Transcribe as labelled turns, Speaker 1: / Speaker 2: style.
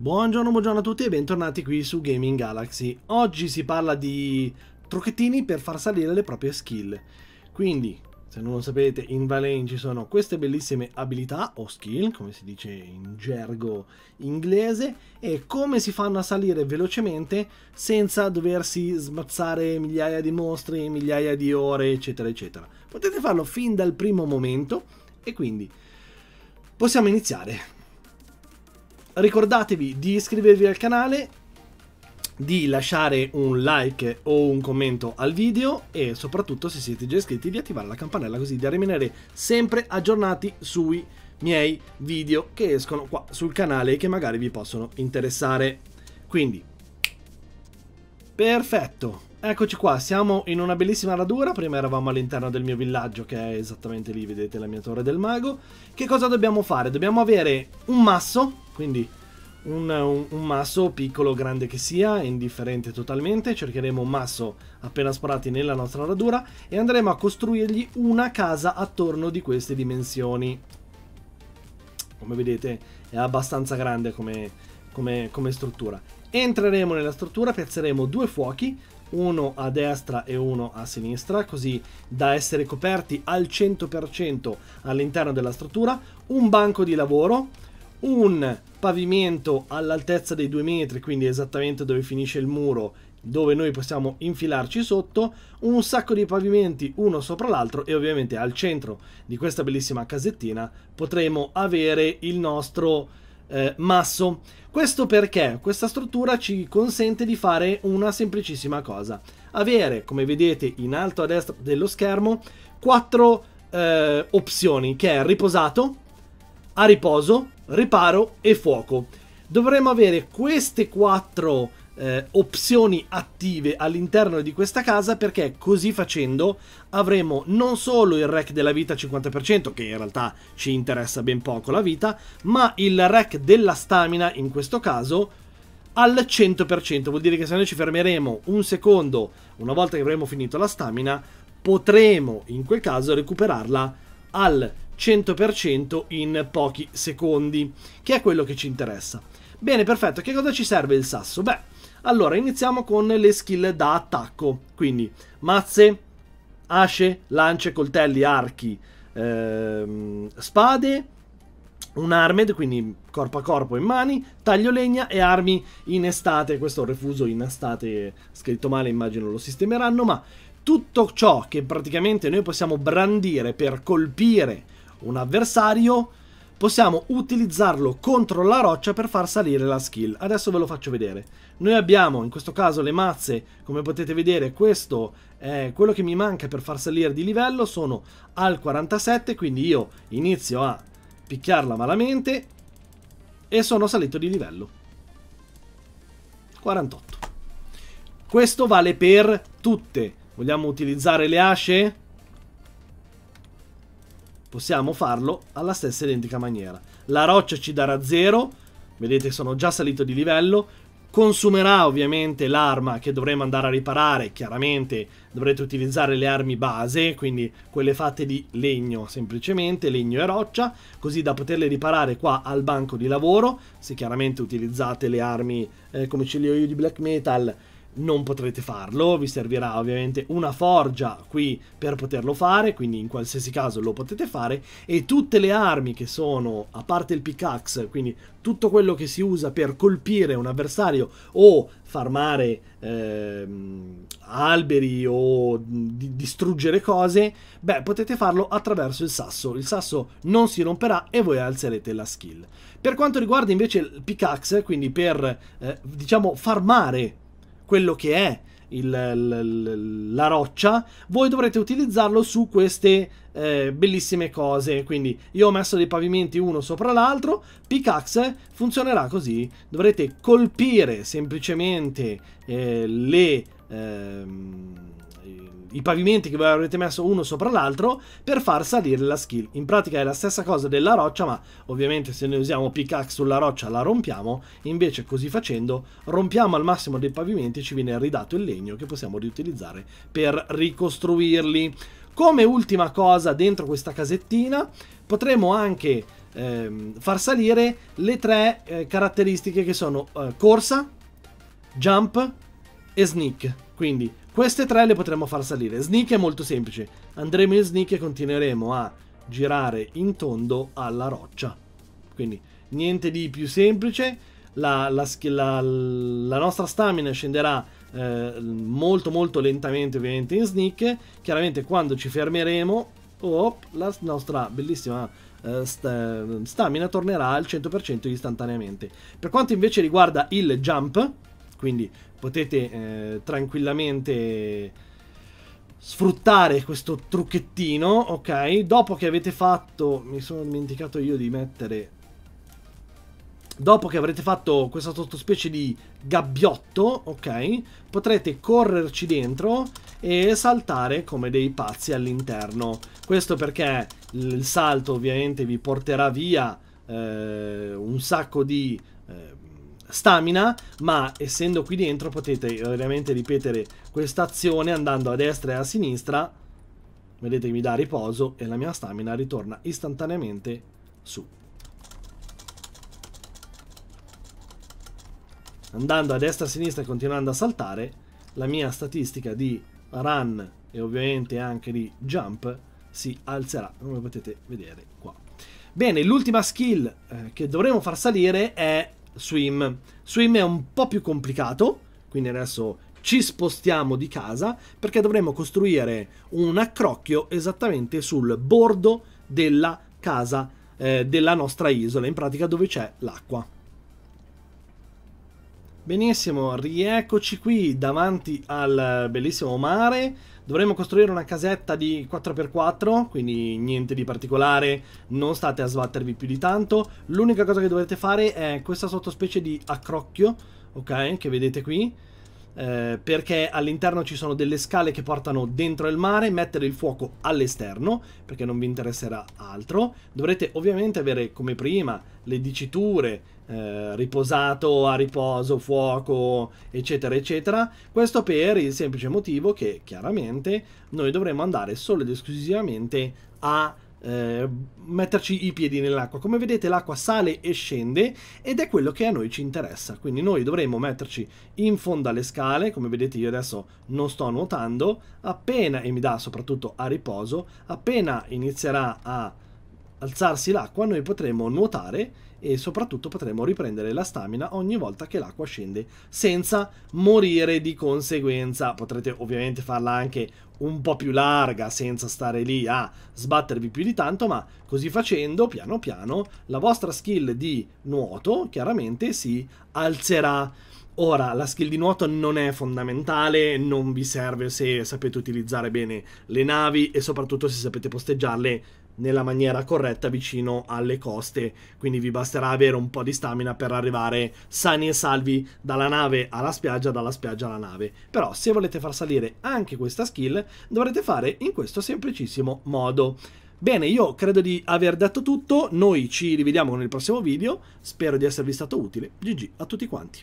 Speaker 1: Buongiorno, buongiorno a tutti e bentornati qui su Gaming Galaxy. Oggi si parla di trucchettini per far salire le proprie skill. Quindi, se non lo sapete, in Valen ci sono queste bellissime abilità o skill, come si dice in gergo inglese, e come si fanno a salire velocemente senza doversi smazzare migliaia di mostri, migliaia di ore, eccetera, eccetera. Potete farlo fin dal primo momento e quindi possiamo iniziare ricordatevi di iscrivervi al canale, di lasciare un like o un commento al video e soprattutto se siete già iscritti di attivare la campanella così da rimanere sempre aggiornati sui miei video che escono qua sul canale e che magari vi possono interessare. Quindi, perfetto! Eccoci qua, siamo in una bellissima radura, prima eravamo all'interno del mio villaggio che è esattamente lì, vedete la mia torre del mago. Che cosa dobbiamo fare? Dobbiamo avere un masso, quindi un, un, un masso piccolo o grande che sia, indifferente totalmente, cercheremo un masso appena sparati nella nostra radura e andremo a costruirgli una casa attorno di queste dimensioni. Come vedete è abbastanza grande come, come, come struttura. Entreremo nella struttura, piazzeremo due fuochi, uno a destra e uno a sinistra, così da essere coperti al 100% all'interno della struttura, un banco di lavoro, un pavimento all'altezza dei 2 metri, quindi esattamente dove finisce il muro, dove noi possiamo infilarci sotto, un sacco di pavimenti uno sopra l'altro e ovviamente al centro di questa bellissima casettina potremo avere il nostro eh, masso. Questo perché questa struttura ci consente di fare una semplicissima cosa. Avere, come vedete in alto a destra dello schermo, quattro eh, opzioni che è riposato, a riposo, riparo e fuoco. Dovremmo avere queste quattro eh, opzioni attive all'interno di questa casa perché così facendo avremo non solo il rack della vita 50% che in realtà ci interessa ben poco la vita ma il rack della stamina in questo caso al 100% vuol dire che se noi ci fermeremo un secondo una volta che avremo finito la stamina potremo in quel caso recuperarla al 100% in pochi secondi che è quello che ci interessa bene perfetto che cosa ci serve il sasso beh allora, iniziamo con le skill da attacco, quindi mazze, asce, lance, coltelli, archi, ehm, spade, un armed, quindi corpo a corpo in mani, taglio legna e armi in estate. Questo refuso in estate scritto male, immagino lo sistemeranno, ma tutto ciò che praticamente noi possiamo brandire per colpire un avversario possiamo utilizzarlo contro la roccia per far salire la skill. Adesso ve lo faccio vedere. Noi abbiamo in questo caso le mazze, come potete vedere questo è quello che mi manca per far salire di livello, sono al 47, quindi io inizio a picchiarla malamente e sono salito di livello. 48. Questo vale per tutte. Vogliamo utilizzare le asce? possiamo farlo alla stessa identica maniera. La roccia ci darà 0, vedete sono già salito di livello, consumerà ovviamente l'arma che dovremo andare a riparare, chiaramente dovrete utilizzare le armi base, quindi quelle fatte di legno semplicemente, legno e roccia, così da poterle riparare qua al banco di lavoro, se chiaramente utilizzate le armi eh, come ce le ho io di black metal, non potrete farlo, vi servirà ovviamente una forgia qui per poterlo fare, quindi in qualsiasi caso lo potete fare, e tutte le armi che sono, a parte il pickaxe, quindi tutto quello che si usa per colpire un avversario o farmare ehm, alberi o di distruggere cose, beh, potete farlo attraverso il sasso. Il sasso non si romperà e voi alzerete la skill. Per quanto riguarda invece il pickaxe, quindi per, eh, diciamo, farmare quello che è il, l, l, la roccia, voi dovrete utilizzarlo su queste eh, bellissime cose. Quindi io ho messo dei pavimenti uno sopra l'altro, pickaxe funzionerà così. Dovrete colpire semplicemente eh, le... Ehm Ehm, i pavimenti che voi avrete messo uno sopra l'altro per far salire la skill. In pratica è la stessa cosa della roccia, ma ovviamente se noi usiamo pickaxe sulla roccia la rompiamo, invece così facendo rompiamo al massimo dei pavimenti e ci viene ridato il legno che possiamo riutilizzare per ricostruirli. Come ultima cosa dentro questa casettina potremo anche ehm, far salire le tre eh, caratteristiche che sono eh, corsa, jump e sneak. Quindi queste tre le potremmo far salire. Sneak è molto semplice. Andremo in sneak e continueremo a girare in tondo alla roccia. Quindi niente di più semplice. La, la, la, la nostra stamina scenderà eh, molto molto lentamente ovviamente in sneak. Chiaramente quando ci fermeremo oh, la nostra bellissima eh, st stamina tornerà al 100% istantaneamente. Per quanto invece riguarda il jump, quindi potete eh, tranquillamente sfruttare questo trucchettino, ok? Dopo che avete fatto... mi sono dimenticato io di mettere... Dopo che avrete fatto questa sottospecie di gabbiotto, ok? Potrete correrci dentro e saltare come dei pazzi all'interno. Questo perché il salto ovviamente vi porterà via eh, un sacco di... Eh, stamina, ma essendo qui dentro potete eh, ovviamente ripetere questa azione andando a destra e a sinistra. Vedete che mi dà riposo e la mia stamina ritorna istantaneamente su. Andando a destra e a sinistra e continuando a saltare, la mia statistica di run e ovviamente anche di jump si alzerà, come potete vedere qua. Bene, l'ultima skill eh, che dovremo far salire è Swim. Swim è un po' più complicato, quindi adesso ci spostiamo di casa perché dovremo costruire un accrocchio esattamente sul bordo della casa eh, della nostra isola, in pratica dove c'è l'acqua. Benissimo, rieccoci qui davanti al bellissimo mare Dovremmo costruire una casetta di 4x4, quindi niente di particolare, non state a sbattervi più di tanto. L'unica cosa che dovete fare è questa sottospecie di accrocchio, ok, che vedete qui. Eh, perché all'interno ci sono delle scale che portano dentro il mare, mettere il fuoco all'esterno perché non vi interesserà altro. Dovrete ovviamente avere come prima le diciture eh, riposato, a riposo, fuoco, eccetera, eccetera. Questo per il semplice motivo che chiaramente noi dovremo andare solo ed esclusivamente a eh, metterci i piedi nell'acqua. Come vedete l'acqua sale e scende ed è quello che a noi ci interessa. Quindi noi dovremo metterci in fondo alle scale, come vedete io adesso non sto nuotando, appena, e mi dà soprattutto a riposo, appena inizierà a alzarsi l'acqua noi potremo nuotare e soprattutto potremo riprendere la stamina ogni volta che l'acqua scende senza morire di conseguenza. Potrete ovviamente farla anche un po' più larga senza stare lì a sbattervi più di tanto, ma così facendo, piano piano, la vostra skill di nuoto chiaramente si alzerà. Ora, la skill di nuoto non è fondamentale, non vi serve se sapete utilizzare bene le navi e soprattutto se sapete posteggiarle nella maniera corretta vicino alle coste, quindi vi basterà avere un po' di stamina per arrivare sani e salvi dalla nave alla spiaggia, dalla spiaggia alla nave. Però se volete far salire anche questa skill dovrete fare in questo semplicissimo modo. Bene, io credo di aver detto tutto, noi ci rivediamo nel prossimo video, spero di esservi stato utile, GG a tutti quanti.